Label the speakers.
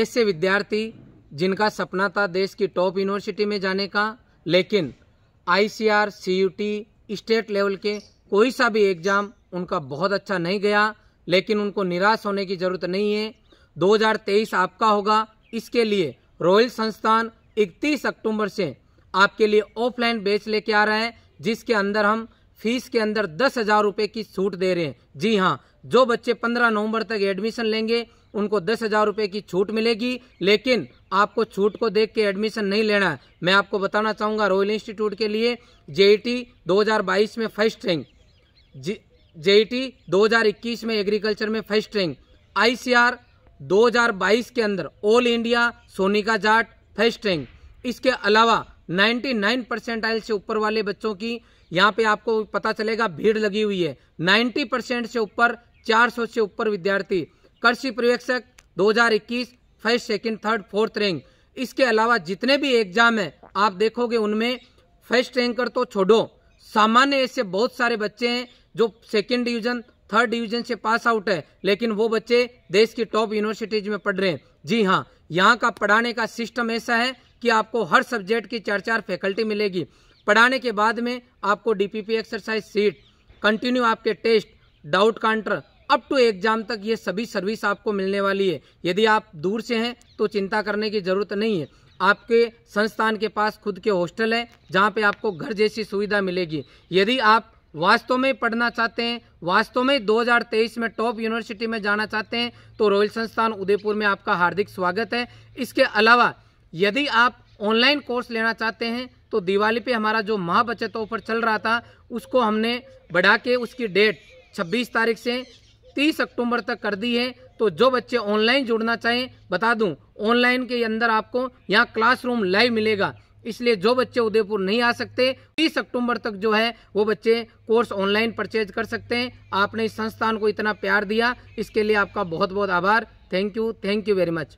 Speaker 1: ऐसे विद्यार्थी जिनका सपना था देश की टॉप यूनिवर्सिटी में जाने का लेकिन आईसीआर सीयूटी स्टेट लेवल के कोई सा भी एग्ज़ाम उनका बहुत अच्छा नहीं गया लेकिन उनको निराश होने की ज़रूरत नहीं है 2023 आपका होगा इसके लिए रॉयल संस्थान 31 अक्टूबर से आपके लिए ऑफलाइन बेच लेके आ रहा है जिसके अंदर हम फीस के अंदर दस हज़ार रुपये की छूट दे रहे हैं जी हाँ जो बच्चे 15 नवंबर तक एडमिशन लेंगे उनको दस हज़ार रुपये की छूट मिलेगी लेकिन आपको छूट को देख के एडमिशन नहीं लेना है मैं आपको बताना चाहूँगा रॉयल इंस्टीट्यूट के लिए e जेईटी 2022 में फर्स्ट रैंक जेईटी 2021 में एग्रीकल्चर में फर्स्ट रैंक आई 2022 के अंदर all India Sonika Jat first rank इसके अलावा 99 परसेंटाइल से ऊपर वाले बच्चों की यहाँ पे आपको पता चलेगा भीड़ लगी हुई है 90 परसेंट से ऊपर 400 से ऊपर विद्यार्थी कृषि पर्यवेक्षक 2021 first second third fourth rank इसके अलावा जितने भी एग्जाम है आप देखोगे उनमें फर्स्ट रैंकर तो छोड़ो सामान्य ऐसे बहुत सारे बच्चे हैं जो सेकेंड डिवीजन थर्ड डिवीजन से पास आउट है लेकिन वो बच्चे देश की टॉप यूनिवर्सिटीज में पढ़ रहे हैं जी हाँ यहाँ का पढ़ाने का सिस्टम ऐसा है कि आपको हर सब्जेक्ट की चार चार फैकल्टी मिलेगी पढ़ाने के बाद में आपको डीपीपी एक्सरसाइज सीट कंटिन्यू आपके test doubt counter up to exam तक ये सभी सर्विस आपको मिलने वाली है यदि आप दूर से हैं तो चिंता करने की ज़रूरत नहीं है आपके संस्थान के पास खुद के हॉस्टल हैं जहाँ पे आपको घर जैसी सुविधा मिलेगी यदि आप वास्तव में पढ़ना चाहते हैं वास्तव में 2023 में टॉप यूनिवर्सिटी में जाना चाहते हैं तो रॉयल संस्थान उदयपुर में आपका हार्दिक स्वागत है इसके अलावा यदि आप ऑनलाइन कोर्स लेना चाहते हैं तो दिवाली पे हमारा जो महा ऑफर चल रहा था उसको हमने बढ़ा के उसकी डेट 26 तारीख से 30 अक्टूबर तक कर दी है तो जो बच्चे ऑनलाइन जुड़ना चाहें बता दूं ऑनलाइन के अंदर आपको यहाँ क्लासरूम लाइव मिलेगा इसलिए जो बच्चे उदयपुर नहीं आ सकते तीस अक्टूबर तक जो है वो बच्चे कोर्स ऑनलाइन परचेज कर सकते हैं आपने इस संस्थान को इतना प्यार दिया इसके लिए आपका बहुत बहुत आभार thank you thank you very much